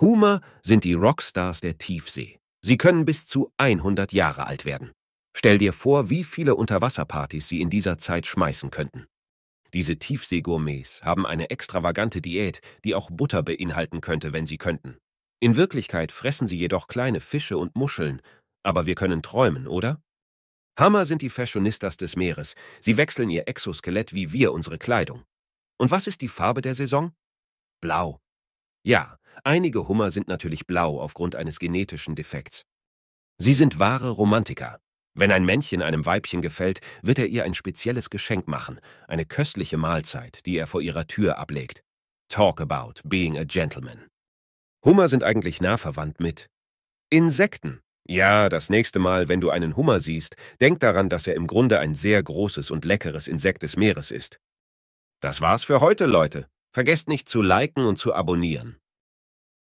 Hummer sind die Rockstars der Tiefsee. Sie können bis zu 100 Jahre alt werden. Stell dir vor, wie viele Unterwasserpartys sie in dieser Zeit schmeißen könnten. Diese Tiefseegourmets haben eine extravagante Diät, die auch Butter beinhalten könnte, wenn sie könnten. In Wirklichkeit fressen sie jedoch kleine Fische und Muscheln, aber wir können träumen, oder? Hammer sind die Fashionistas des Meeres. Sie wechseln ihr Exoskelett wie wir unsere Kleidung. Und was ist die Farbe der Saison? Blau. Ja, Einige Hummer sind natürlich blau aufgrund eines genetischen Defekts. Sie sind wahre Romantiker. Wenn ein Männchen einem Weibchen gefällt, wird er ihr ein spezielles Geschenk machen, eine köstliche Mahlzeit, die er vor ihrer Tür ablegt. Talk about being a gentleman. Hummer sind eigentlich nah verwandt mit Insekten. Ja, das nächste Mal, wenn du einen Hummer siehst, denk daran, dass er im Grunde ein sehr großes und leckeres Insekt des Meeres ist. Das war's für heute, Leute. Vergesst nicht zu liken und zu abonnieren.